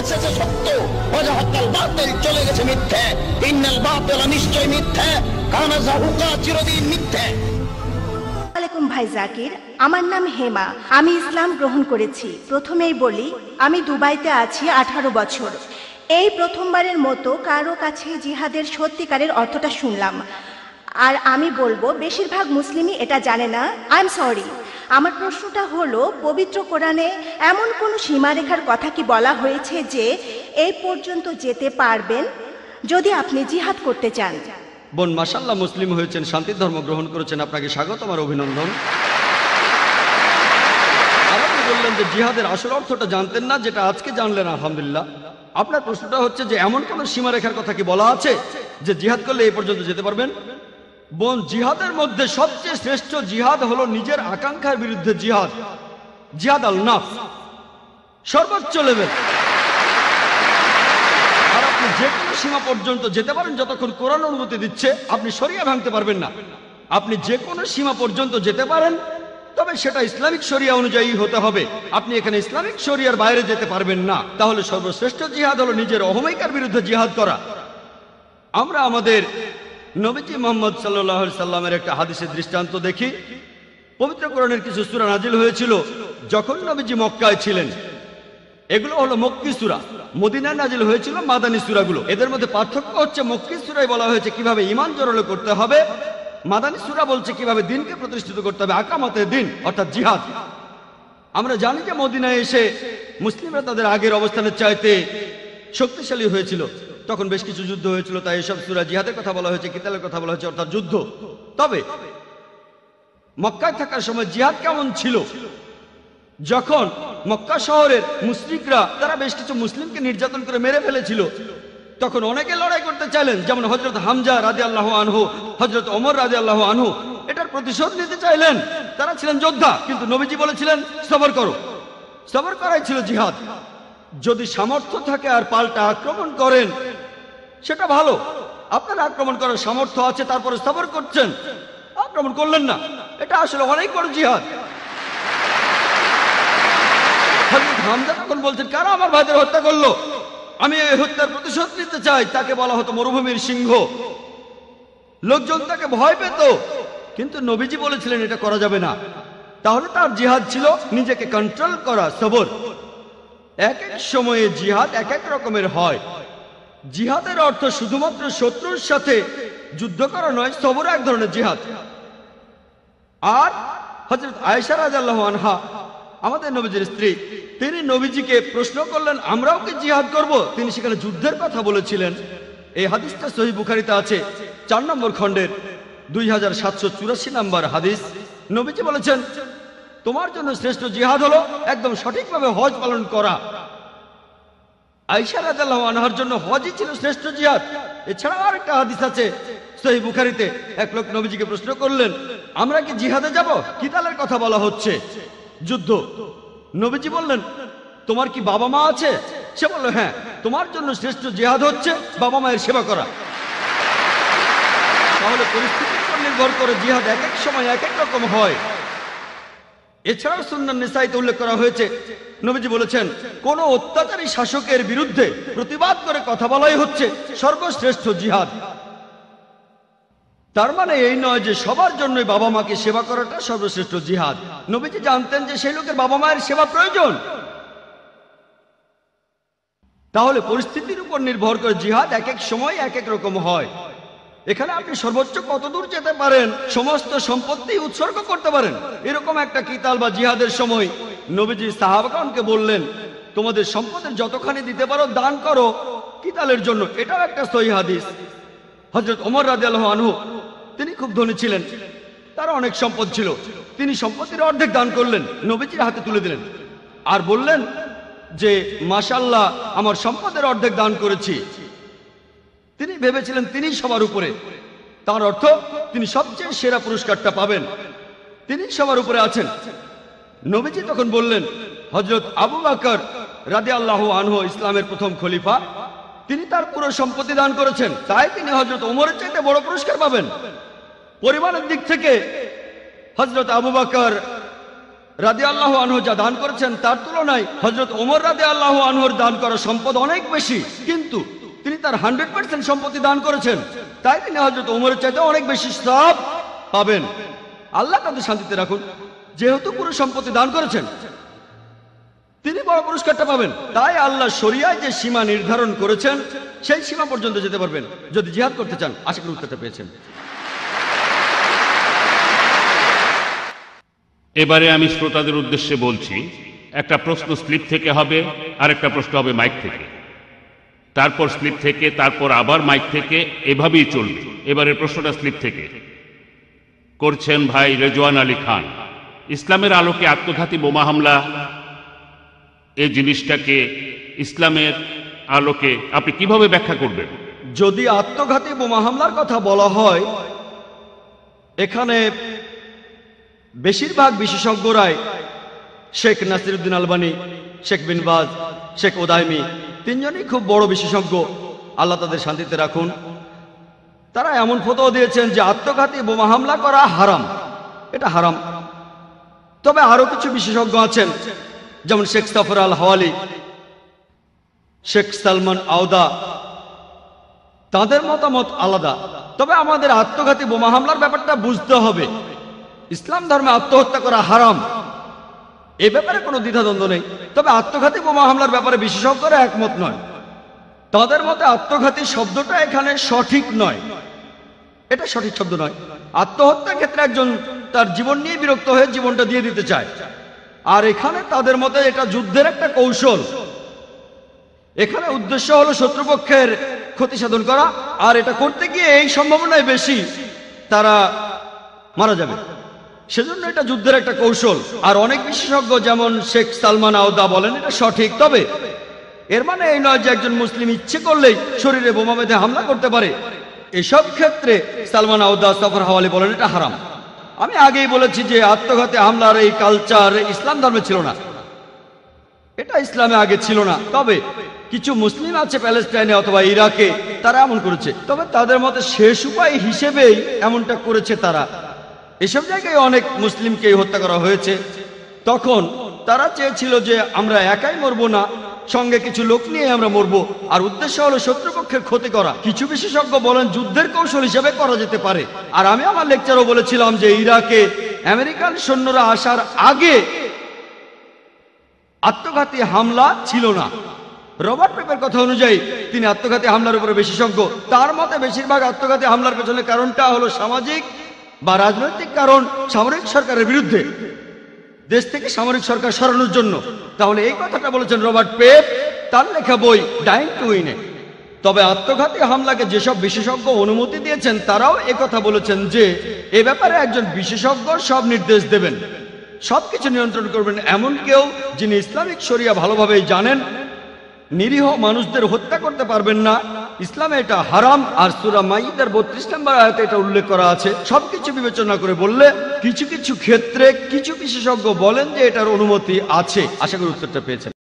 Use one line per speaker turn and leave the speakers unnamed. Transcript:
গেছে যে সত্য বাতিল চলে গেছে মিথ্যে ইন্নাল বাতিল নিশ্চয় মিথ্যে কানা জাহুকা চিরদিন মিথ্যে ভাই জাকির আমার নাম হেমা আমি ইসলাম গ্রহণ করেছি প্রথমেই বলি আমি দুবাইতে আছি আঠারো বছর এই প্রথমবারের মতো কারো কাছে জিহাদের সত্যিকারের অর্থটা শুনলাম আর আমি বলবো বেশিরভাগ মুসলিমই এটা জানে না আই এম সরি আমার প্রশ্নটা হলো পবিত্র কোরআনে এমন কোনো সীমারেখার কথা কি বলা হয়েছে যে এই পর্যন্ত যেতে পারবেন যদি আপনি জিহাদ করতে চান বোন মাসাল্লাহ মুসলিম হয়েছেন শান্তির ধর্ম গ্রহণ করেছেন আপনাকে স্বাগত আমার অভিনন্দন বললেন যে জিহাদের আসল অর্থটা জানতেন না যেটা আজকে জানলেন আলহামদুলিল্লাহ আপনার প্রশ্নটা হচ্ছে যে এমন কোনো সীমারেখার কথা কি বলা আছে যে জিহাদ করলে এই পর্যন্ত যেতে পারবেন বোন জিহাদের মধ্যে সবচেয়ে শ্রেষ্ঠ জিহাদ হলো নিজের আকাঙ্ক্ষার বিরুদ্ধে জিহাদ জিহাদ আল নাফ সর্বোচ্চ লেভেল আর আপনি যে কোনো সীমা পর্যন্ত যেতে পারেন যতক্ষণ কোরআন অনুমতি দিচ্ছে আপনি সরিয়া ভাঙতে পারবেন না আপনি যে কোনো সীমা পর্যন্ত যেতে পারেন তবে সেটা ইসলামিক শরিয়া অনুযায়ী হতে হবে আপনি এখানে ইসলামিক শরিয়ার বাইরে যেতে পারবেন না তাহলে সর্বশ্রেষ্ঠ জিহাদ হলো নিজের অহমিকার বিরুদ্ধে জিহাদ করা আমরা আমাদের নবীজি মোহাম্মদ সাল্লাহ সাল্লামের একটা হাদিসের দৃষ্টান্ত দেখি পবিত্রকরণের কিছু সুরা নাজিল হয়েছিল যখন নবীজি মক্কায় ছিলেন এগুলো হলো মক্কি সুরা মদিনায় নাজিল হয়েছিল মাদানী সুরাগুলো এদের মধ্যে পার্থক্য হচ্ছে মক্কি সুরাই বলা হয়েছে কিভাবে ইমান জড়লো করতে হবে মাদানী সুরা বলছে কিভাবে দিনকে প্রতিষ্ঠিত করতে হবে আকামতের দিন অর্থাৎ জিহাদ আমরা জানি যে মদিনায় এসে মুসলিমরা তাদের আগের অবস্থানের চাইতে শক্তিশালী হয়েছিল তখন বেশ কিছু যুদ্ধ হয়েছিল তাই এসব সুরা জিহাদের কথা বলা হয়েছে কিতালের কথা বলা হয়েছে অর্থাৎ যুদ্ধ তবে মক্কায় থাকার সময় জিহাদ কেমন ছিল যখন মক্কা শহরের মুসলিকরা তারা বেশ কিছু মুসলিমকে নির্যাতন করে মেরে ফেলেছিল তখন অনেকে লড়াই করতে চাইলেন যেমন হজরত হামজা রাজি আল্লাহ আনহু হজরত অমর রাজি আল্লাহ আনহু এটার প্রতিশোধ নিতে চাইলেন তারা ছিলেন যোদ্ধা কিন্তু নবীজি বলেছিলেন সবর করো সবর করাই ছিল জিহাদ যদি সামর্থ্য থাকে আর পাল্টা আক্রমণ করেন সেটা ভালো আপনার আক্রমণ করার সামর্থ্য আছে তারপরে স্থাপন করছেন আক্রমণ করলেন না এটা আসলে অনেক বড় জিহাদ তখন বলছেন আমার হত্যা আমি হত্যার প্রতিশোধ নিতে চাই তাকে বলা হতো মরুভূমির সিংহ লোকজন তাকে ভয় পেত কিন্তু নবীজি বলেছিলেন এটা করা যাবে না তাহলে তার জিহাদ ছিল নিজেকে কন্ট্রোল করা সবর এক এক সময়ে জিহাদ এক এক রকমের হয় জিহাদের অর্থ শুধুমাত্র শত্রুর সাথে যুদ্ধ করা নয় সবর এক ধরনের জিহাদ আর হজরত আয়সা রাজাল্লাহ আনহা আমাদের নবীজির স্ত্রী তিনি নবীজিকে প্রশ্ন করলেন আমরাও কি জিহাদ করব তিনি সেখানে যুদ্ধের কথা বলেছিলেন এই হাদিসটা সহি বুখারিতে আছে চার নম্বর খণ্ডের দুই হাজার সাতশো চুরাশি নম্বর হাদিস নবীজি বলেছেন তোমার জন্য শ্রেষ্ঠ জিহাদ হলো একদম সঠিকভাবে হজ পালন করা আইসা রাজাল্লাহ আনহার জন্য হজই ছিল শ্রেষ্ঠ জিহাদ এছাড়া আর একটা হাদিস আছে সেই বুখারিতে এক লোক নবীজিকে প্রশ্ন করলেন আমরা কি জিহাদে যাব কিতালের কথা বলা হচ্ছে যুদ্ধ নবীজি বললেন তোমার কি বাবা মা আছে সে বলল হ্যাঁ তোমার জন্য শ্রেষ্ঠ জেহাদ হচ্ছে বাবা মায়ের সেবা করা তাহলে পরিস্থিতির উপর নির্ভর করে জিহাদ এক এক সময় এক এক রকম হয় এছাড়াও সুন্দর নিসাইতে উল্লেখ করা হয়েছে নবীজি বলেছেন কোন অত্যাচারী শাসকের বিরুদ্ধে প্রতিবাদ করে কথা বলাই হচ্ছে সর্বশ্রেষ্ঠ জিহাদ তার মানে এই নয় যে সবার জন্যই বাবা মাকে সেবা করাটা সর্বশ্রেষ্ঠ জিহাদ নবীজি জানতেন যে সেই লোকের বাবা মায়ের সেবা প্রয়োজন তাহলে পরিস্থিতির উপর নির্ভর করে জিহাদ এক এক সময় এক এক রকম হয় এখানে আপনি সর্বোচ্চ কত দূর যেতে পারেন সমস্ত সম্পত্তি উৎসর্গ করতে পারেন এরকম একটা কিতাল বা জিহাদের সময় নবীজি সাহাবকে বললেন তোমাদের সম্পদের যতখানি দিতে পারো দান করো কিতালের জন্য এটাও একটা সহি হাদিস হজরত ওমর রাজি আল্লাহ আনহু তিনি খুব ধনী ছিলেন তার অনেক সম্পদ ছিল তিনি সম্পত্তির অর্ধেক দান করলেন নবীজির হাতে তুলে দিলেন আর বললেন যে মাসাল্লাহ আমার সম্পদের অর্ধেক দান করেছি তিনি ভেবেছিলেন তিনি সবার উপরে তার অর্থ তিনি সবচেয়ে সেরা পুরস্কারটা পাবেন তিনি সবার উপরে আছেন নবীজি তখন বললেন হজরত আবু বাকর রাদে আল্লাহ আনহ ইসলামের প্রথম খলিফা তিনি তার পুরো সম্পত্তি দান করেছেন তাই তিনি হজরত ওমরের চাইতে বড় পুরস্কার পাবেন পরিমাণের দিক থেকে হজরত আবু বাকর রাদে আল্লাহ আনহ যা দান করেছেন তার তুলনায় হজরত ওমর রাদে আল্লাহ আনহর দান করা সম্পদ অনেক বেশি কিন্তু তিনি তার হান্ড্রেড পার্সেন্ট সম্পত্তি দান করেছেন তাই তিনি হজরত উমরের চাইতে অনেক বেশি সব পাবেন আল্লাহ তাদের শান্তিতে রাখুন যেহেতু পুরো সম্পত্তি দান করেছেন তিনি বড় পুরস্কারটা পাবেন তাই আল্লাহ সরিয়ায় যে সীমা নির্ধারণ করেছেন সেই সীমা পর্যন্ত যেতে পারবেন যদি জিহাদ করতে চান আশা করি উত্তরটা পেয়েছেন এবারে আমি শ্রোতাদের উদ্দেশ্যে বলছি একটা প্রশ্ন স্লিপ থেকে হবে আর একটা প্রশ্ন হবে মাইক থেকে তারপর স্লিপ থেকে তারপর আবার মাইক থেকে এভাবেই চলবে এবারের প্রশ্নটা স্লিপ থেকে করছেন ভাই রেজওয়ান আলী খান ইসলামের আলোকে আত্মঘাতী বোমা হামলা এ জিনিসটাকে ইসলামের আলোকে আপনি কিভাবে ব্যাখ্যা করবেন যদি আত্মঘাতী বোমা হামলার কথা বলা হয় এখানে বেশিরভাগ বিশেষজ্ঞরাই শেখ নাসিরুদ্দিন আলবানি শেখ বিনবাজ শেখ ওদায়মি তিনজনই খুব বড় বিশেষজ্ঞ আল্লাহ তাদের শান্তিতে রাখুন তারা এমন ফটো দিয়েছেন যে আত্মঘাতী বোমা হামলা করা হারাম এটা হারাম তবে আরো কিছু বিশেষজ্ঞ আছেন যেমন শেখ সাফর আল হওয়ালি শেখ সালমান আওদা তাদের মতামত আলাদা তবে আমাদের আত্মঘাতী বোমা হামলার ব্যাপারটা বুঝতে হবে ইসলাম ধর্মে আত্মহত্যা করা হারাম এ ব্যাপারে কোনো দ্বিধাদ্বন্দ্ব নেই তবে আত্মঘাতী বোমা হামলার ব্যাপারে বিশেষজ্ঞরা একমত নয় তাদের মতে আত্মঘাতী শব্দটা এখানে সঠিক নয় এটা সঠিক শব্দ নয় আত্মহত্যার ক্ষেত্রে একজন তার জীবন নিয়ে বিরক্ত হয়ে জীবনটা দিয়ে দিতে চায় আর এখানে তাদের মতে এটা যুদ্ধের একটা কৌশল এখানে উদ্দেশ্য হলো শত্রুপক্ষের ক্ষতি সাধন করা আর এটা করতে গিয়ে এই সম্ভাবনায় বেশি তারা মারা যাবে সেজন্য এটা যুদ্ধের একটা কৌশল আর অনেক বিশেষজ্ঞ যেমন শেখ সালমান আওদা বলেন এটা সঠিক তবে এর মানে এই নয় যে একজন মুসলিম ইচ্ছে করলেই শরীরে বোমা বেঁধে হামলা করতে পারে এসব ক্ষেত্রে সালমান আউদ্দা সফর হওয়ালি বলেন এটা হারাম আমি আগেই বলেছি যে আত্মঘাতে হামলার এই কালচার ইসলাম ধর্মে ছিল না এটা ইসলামে আগে ছিল না তবে কিছু মুসলিম আছে প্যালেস্টাইনে অথবা ইরাকে তারা এমন করেছে তবে তাদের মতে শেষ উপায় হিসেবেই এমনটা করেছে তারা এসব জায়গায় অনেক মুসলিমকে হত্যা করা হয়েছে তখন তারা চেয়েছিল যে আমরা একাই মরবো না সঙ্গে কিছু লোক নিয়ে আমরা মরবো আর উদ্দেশ্য হলো শত্রুপক্ষের ক্ষতি করা কিছু বিশেষজ্ঞ বলেন যুদ্ধের কৌশল হিসেবে করা যেতে পারে আর আমি আমার লেকচারও বলেছিলাম যে ইরাকে আমেরিকান সৈন্যরা আসার আগে আত্মঘাতী হামলা ছিল না রবার্ট পেপের কথা অনুযায়ী তিনি আত্মঘাতী হামলার উপরে বিশেষজ্ঞ তার মতে বেশিরভাগ আত্মঘাতী হামলার পেছনে কারণটা হলো সামাজিক বা রাজনৈতিক কারণ সামরিক সরকারের বিরুদ্ধে দেশ থেকে সামরিক সরকার সরানোর জন্য তাহলে এই কথাটা বলেছেন রবার্ট পেপ তার লেখা বই ডাইং টু উইনে তবে আত্মঘাতী হামলাকে যেসব বিশেষজ্ঞ অনুমতি দিয়েছেন তারাও কথা বলেছেন যে এ ব্যাপারে একজন বিশেষজ্ঞ সব নির্দেশ দেবেন সবকিছু নিয়ন্ত্রণ করবেন এমন কেউ যিনি ইসলামিক শরিয়া ভালোভাবেই জানেন নিরীহ মানুষদের হত্যা করতে পারবেন না ইসলামে এটা হারাম আর সুরা মাইদার বত্রিশ নম্বর আয়তে এটা উল্লেখ করা আছে সবকিছু বিবেচনা করে বললে কিছু কিছু ক্ষেত্রে কিছু বিশেষজ্ঞ বলেন যে এটার অনুমতি আছে আশা করি উত্তরটা পেয়েছেন